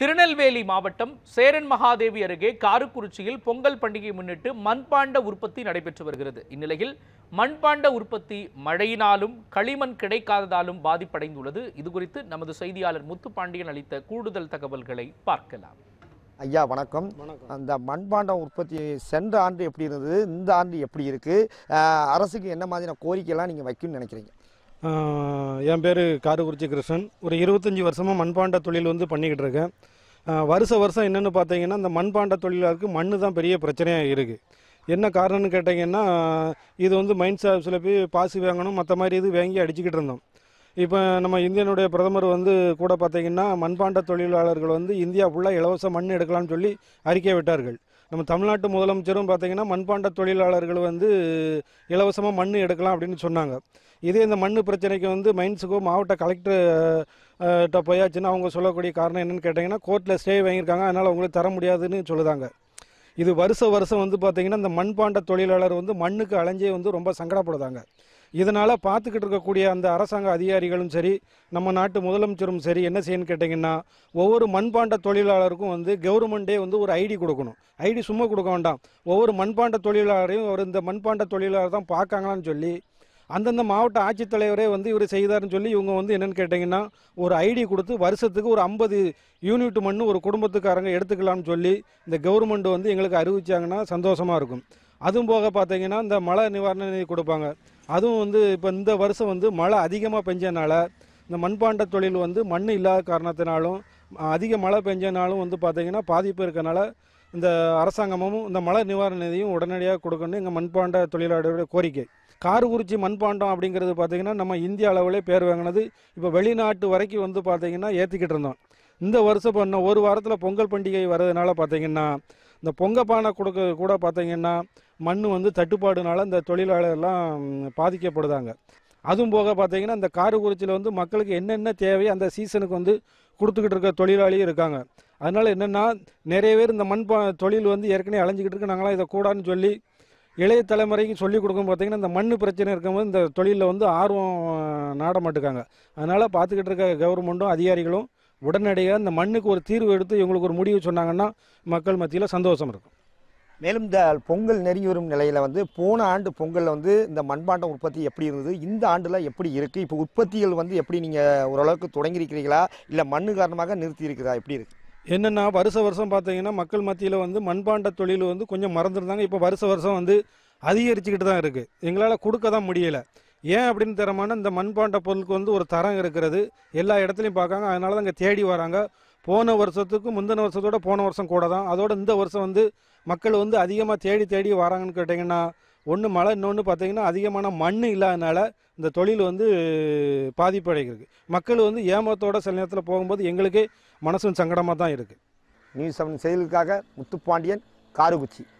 திருநெல்வேலி மாவட்டம் சேரன் மகாதேவி அருகே காரக்குறிச்சியில் பொங்கல் பண்டிகையை முன்னிட்டு மண்பாண்ட உற்பத்தி நடைபெற்று வருகிறது இந்நிலையில் மண்பாண்ட உற்பத்தி மழையினாலும் களிமண் கிடைக்காததாலும் பாதிப்படைந்துள்ளது இது குறித்து நமது செய்தியாளர் முத்துப்பாண்டியன் அளித்த கூடுதல் தகவல்களை பார்க்கலாம் ஐயா வணக்கம் அந்த மண்பாண்டம் உற்பத்தி சென்ற ஆண்டு எப்படி இருந்தது இந்த ஆண்டு எப்படி இருக்குது அரசுக்கு என்ன மாதிரியான கோரிக்கையெல்லாம் நீங்கள் வைக்கணும்னு நினைக்கிறீங்க என் பேர் காரகுறிச்சி கிருஷ்ணன் ஒரு இருபத்தஞ்சி வருஷமாக மண்பாண்ட தொழில் வந்து பண்ணிக்கிட்டு இருக்கேன் வருஷ வருஷம் என்னென்னு பார்த்தீங்கன்னா இந்த மண்பாண்ட தொழிலாளருக்கு மண் தான் பெரிய பிரச்சனையாக இருக்குது என்ன காரணம்னு கேட்டிங்கன்னா இது வந்து மைண்ட் ஷாப்ஸில் போய் பாசி வாங்கணும் மற்ற மாதிரி இது வாங்கி அடிச்சுக்கிட்டு இருந்தோம் இப்போ நம்ம இந்தியனுடைய பிரதமர் வந்து கூட பார்த்திங்கன்னா மண்பாண்ட தொழிலாளர்கள் வந்து இந்தியா ஃபுல்லாக இலவச மண் எடுக்கலாம்னு சொல்லி அறிக்கை விட்டார்கள் நம்ம தமிழ்நாட்டு முதலமைச்சரும் பார்த்தீங்கன்னா மண்பாண்ட தொழிலாளர்கள் வந்து இலவசமாக மண் எடுக்கலாம் அப்படின்னு சொன்னாங்க இதே இந்த மண் பிரச்சனைக்கு வந்து மைன்ஸுக்கோ மாவட்ட கிட்ட போயாச்சுன்னா அவங்க சொல்லக்கூடிய காரணம் என்னென்னு கேட்டிங்கன்னா கோர்ட்டில் ஸ்டே வாங்கியிருக்காங்க அதனால் அவங்களுக்கு தர முடியாதுன்னு சொல்லுதாங்க இது வருஷ வருஷம் வந்து பார்த்திங்கன்னா இந்த மண்பாண்ட தொழிலாளர் வந்து மண்ணுக்கு அலைஞ்சே வந்து ரொம்ப சங்கடப்படுதாங்க இதனால் பார்த்துக்கிட்டு இருக்கக்கூடிய அந்த அரசாங்க அதிகாரிகளும் சரி நம்ம நாட்டு முதலமைச்சரும் சரி என்ன செய்யணும் கேட்டிங்கன்னா ஒவ்வொரு மண்பாண்ட தொழிலாளருக்கும் வந்து கவர்மெண்ட்டே வந்து ஒரு ஐடி கொடுக்கணும் ஐடி சும்மா கொடுக்க வேண்டாம் ஒவ்வொரு மண்பாண்ட தொழிலாளரையும் ஒரு இந்த மண்பாண்ட தொழிலாளர் தான் பார்க்காங்களான்னு சொல்லி அந்தந்த மாவட்ட ஆட்சித்தலைவரே வந்து இவர் செய்தார்னு சொல்லி இவங்க வந்து என்னென்னு கேட்டிங்கன்னா ஒரு ஐடி கொடுத்து வருஷத்துக்கு ஒரு ஐம்பது யூனிட் மண் ஒரு குடும்பத்துக்காரங்க எடுத்துக்கலாம்னு சொல்லி இந்த கவர்மெண்ட் வந்து எங்களுக்கு அறிவிச்சாங்கன்னா சந்தோஷமாக இருக்கும் அதுவும் போக பார்த்தீங்கன்னா இந்த மழை நிவாரண நிதி கொடுப்பாங்க அதுவும் வந்து இப்போ இந்த வருஷம் வந்து மழை அதிகமாக பெஞ்சனால இந்த மண்பாண்ட தொழில் வந்து மண் இல்லாத காரணத்தினாலும் அதிக மழை பெஞ்சனாலும் வந்து பார்த்திங்கன்னா பாதிப்பு இருக்கனால இந்த அரசாங்கமும் இந்த மழை நிவாரண நிதியும் உடனடியாக கொடுக்கணும் எங்கள் மண்பாண்ட தொழிலாளர்களுடைய கோரிக்கை கார்குறிச்சி மண்பாண்டம் அப்படிங்கிறது பார்த்திங்கன்னா நம்ம இந்திய அளவிலே பேர் வாங்கினது இப்போ வெளிநாட்டு வரைக்கும் வந்து பார்த்திங்கன்னா ஏற்றிக்கிட்டு இருந்தோம் இந்த வருஷம் பண்ண ஒரு வாரத்தில் பொங்கல் பண்டிகை வர்றதுனால பார்த்திங்கன்னா இந்த பொங்க பானை கொடுக்க கூட பார்த்திங்கன்னா மண் வந்து தட்டுப்பாடுனால இந்த தொழிலாளர்லாம் பாதிக்கப்படுதாங்க அதுவும் போக பார்த்தீங்கன்னா இந்த காரக்குறிச்சியில் வந்து மக்களுக்கு என்னென்ன தேவையோ அந்த சீசனுக்கு வந்து கொடுத்துக்கிட்டு இருக்க தொழிலாளியும் இருக்காங்க அதனால் என்னென்னா நிறைய பேர் இந்த மண் தொழில் வந்து ஏற்கனவே அலைஞ்சிக்கிட்டு இருக்கு நாங்களாம் இதை கூடான்னு சொல்லி இளைய தலைமுறைக்கு சொல்லிக் கொடுக்கும் பார்த்தீங்கன்னா இந்த மண் பிரச்சனை இருக்கும்போது இந்த தொழிலில் வந்து ஆர்வம் நாட மாட்டுக்காங்க அதனால் பார்த்துக்கிட்டு இருக்க கவர்மெண்ட்டும் அதிகாரிகளும் உடனடியாக இந்த மண்ணுக்கு ஒரு தீர்வு எடுத்து இவங்களுக்கு ஒரு முடிவு சொன்னாங்கன்னா மக்கள் மத்தியில் சந்தோஷம் இருக்கும் மேலும் இந்த பொங்கல் நெருங்கி வரும் நிலையில் வந்து போன ஆண்டு பொங்கலில் வந்து இந்த மண்பாண்டம் உற்பத்தி எப்படி இருந்தது இந்த ஆண்டில் எப்படி இருக்குது இப்போ உற்பத்திகள் வந்து எப்படி நீங்கள் ஓரளவுக்கு தொடங்கியிருக்கிறீங்களா இல்லை மண்ணு காரணமாக நிறுத்தி இருக்கிறதா எப்படி இருக்குது என்னென்னா வருஷ வருஷம் பார்த்தீங்கன்னா மக்கள் மத்தியில் வந்து மண்பாண்ட தொழில் வந்து கொஞ்சம் மறந்துருந்தாங்க இப்போ வருஷ வருஷம் வந்து அதிகரிச்சுக்கிட்டு தான் இருக்குது எங்களால் கொடுக்க தான் முடியலை ஏன் அப்படின்னு தரமான இந்த மண்பாண்ட பொருளுக்கு வந்து ஒரு தரம் இருக்கிறது எல்லா இடத்துலையும் பார்க்காங்க அதனால தான் அங்கே தேடி வராங்க போன வருஷத்துக்கு முந்தின வருஷத்தோட போன வருஷம் கூட தான் அதோட இந்த வருஷம் வந்து மக்கள் வந்து அதிகமாக தேடி தேடி வராங்கன்னு கேட்டிங்கன்னா ஒன்று மழை இன்னொன்று பார்த்தீங்கன்னா அதிகமான மண் இல்லாதனால இந்த தொழில் வந்து பாதிப்படைகிறது மக்கள் வந்து ஏமத்தோட சில நேரத்தில் போகும்போது எங்களுக்கே மனசும் சங்கடமாக தான் இருக்குது நியூஸ் செவன் செயலுக்காக முத்துப்பாண்டியன் காருக்குச்சி